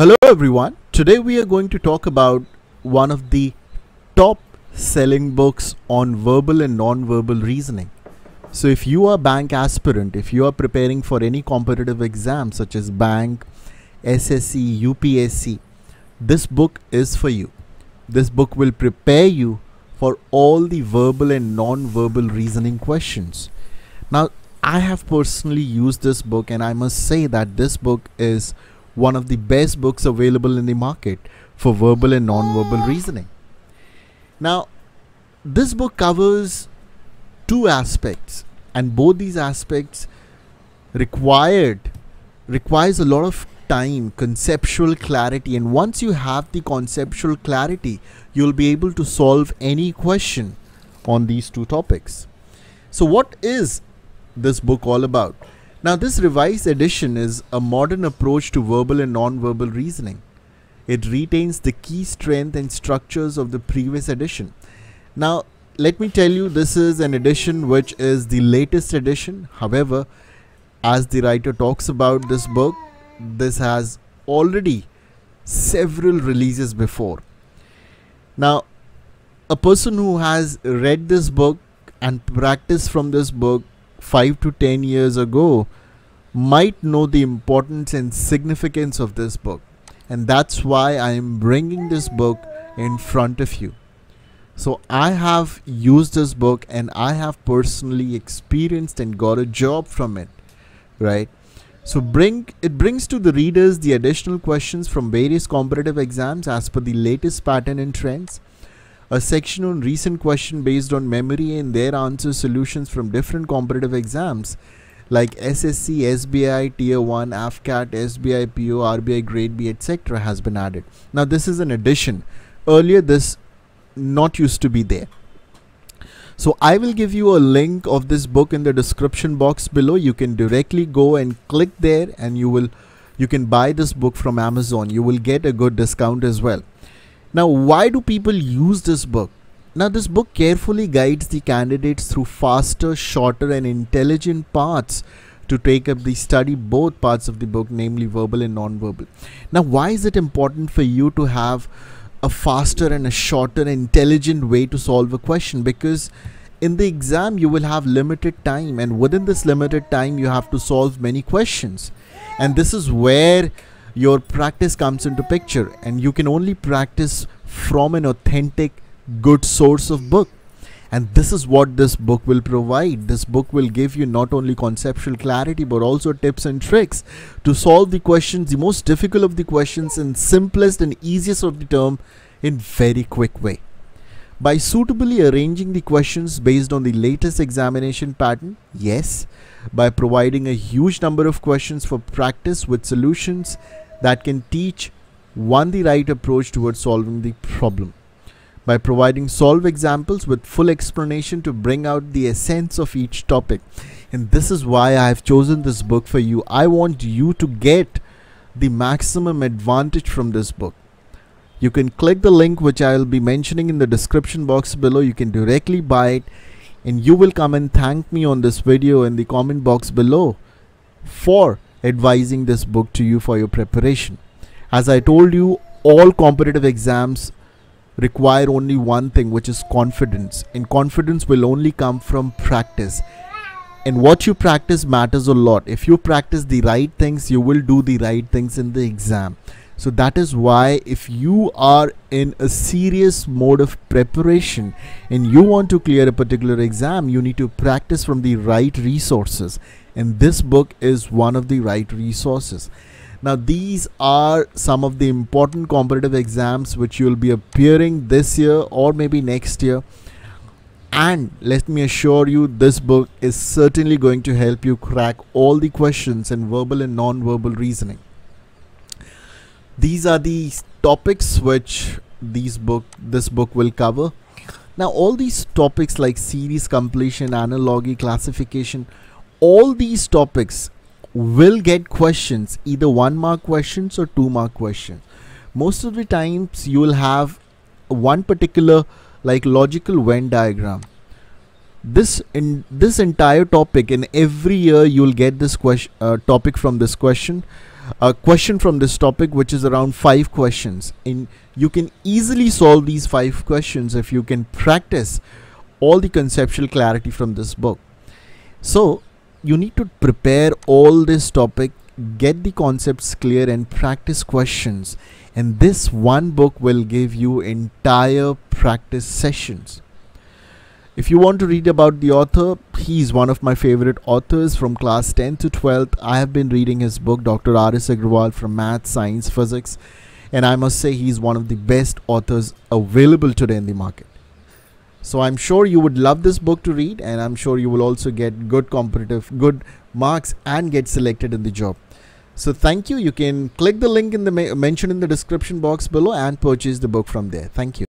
Hello everyone. Today we are going to talk about one of the top selling books on verbal and non-verbal reasoning. So if you are bank aspirant, if you are preparing for any competitive exam such as bank, SSC, UPSC, this book is for you. This book will prepare you for all the verbal and non-verbal reasoning questions. Now I have personally used this book and I must say that this book is one of the best books available in the market for verbal and non-verbal reasoning. Now, this book covers two aspects, and both these aspects required requires a lot of time, conceptual clarity, and once you have the conceptual clarity, you'll be able to solve any question on these two topics. So, what is this book all about? Now, this revised edition is a modern approach to verbal and non-verbal reasoning. It retains the key strength and structures of the previous edition. Now, let me tell you, this is an edition which is the latest edition. However, as the writer talks about this book, this has already several releases before. Now, a person who has read this book and practiced from this book 5 to 10 years ago might know the importance and significance of this book. And that's why I am bringing this book in front of you. So I have used this book and I have personally experienced and got a job from it, right? So bring it brings to the readers the additional questions from various competitive exams as per the latest pattern and trends a section on recent question based on memory and their answer solutions from different competitive exams like SSC, SBI, Tier 1, AFCAT, SBI PO, RBI Grade B, etc. has been added. Now this is an addition. Earlier this not used to be there. So I will give you a link of this book in the description box below. You can directly go and click there and you will you can buy this book from Amazon. You will get a good discount as well. Now, why do people use this book? Now, this book carefully guides the candidates through faster, shorter, and intelligent paths to take up the study both parts of the book namely verbal and non-verbal now why is it important for you to have a faster and a shorter intelligent way to solve a question because in the exam you will have limited time and within this limited time you have to solve many questions and this is where your practice comes into picture and you can only practice from an authentic good source of book and this is what this book will provide this book will give you not only conceptual clarity but also tips and tricks to solve the questions the most difficult of the questions and simplest and easiest of the term in very quick way by suitably arranging the questions based on the latest examination pattern yes by providing a huge number of questions for practice with solutions that can teach one the right approach towards solving the problem. By providing solve examples with full explanation to bring out the essence of each topic. And this is why I have chosen this book for you. I want you to get the maximum advantage from this book. You can click the link which I will be mentioning in the description box below. You can directly buy it and you will come and thank me on this video in the comment box below for advising this book to you for your preparation. As I told you, all competitive exams require only one thing, which is confidence. And confidence will only come from practice. And what you practice matters a lot. If you practice the right things, you will do the right things in the exam. So that is why if you are in a serious mode of preparation and you want to clear a particular exam, you need to practice from the right resources. And this book is one of the right resources. Now, these are some of the important competitive exams which you will be appearing this year or maybe next year. And let me assure you, this book is certainly going to help you crack all the questions in verbal and non verbal reasoning these are the topics which these book this book will cover now all these topics like series completion analogy classification all these topics will get questions either one mark questions or two mark questions most of the times you will have one particular like logical venn diagram this in this entire topic in every year you'll get this question uh, topic from this question a question from this topic which is around five questions and you can easily solve these five questions if you can practice all the conceptual clarity from this book so you need to prepare all this topic get the concepts clear and practice questions and this one book will give you entire practice sessions if you want to read about the author, he is one of my favorite authors from class 10 to 12th. I have been reading his book, Dr. R.S. Agrawal from Math, Science, Physics, and I must say he is one of the best authors available today in the market. So I'm sure you would love this book to read, and I'm sure you will also get good competitive, good marks, and get selected in the job. So thank you. You can click the link in the mention in the description box below and purchase the book from there. Thank you.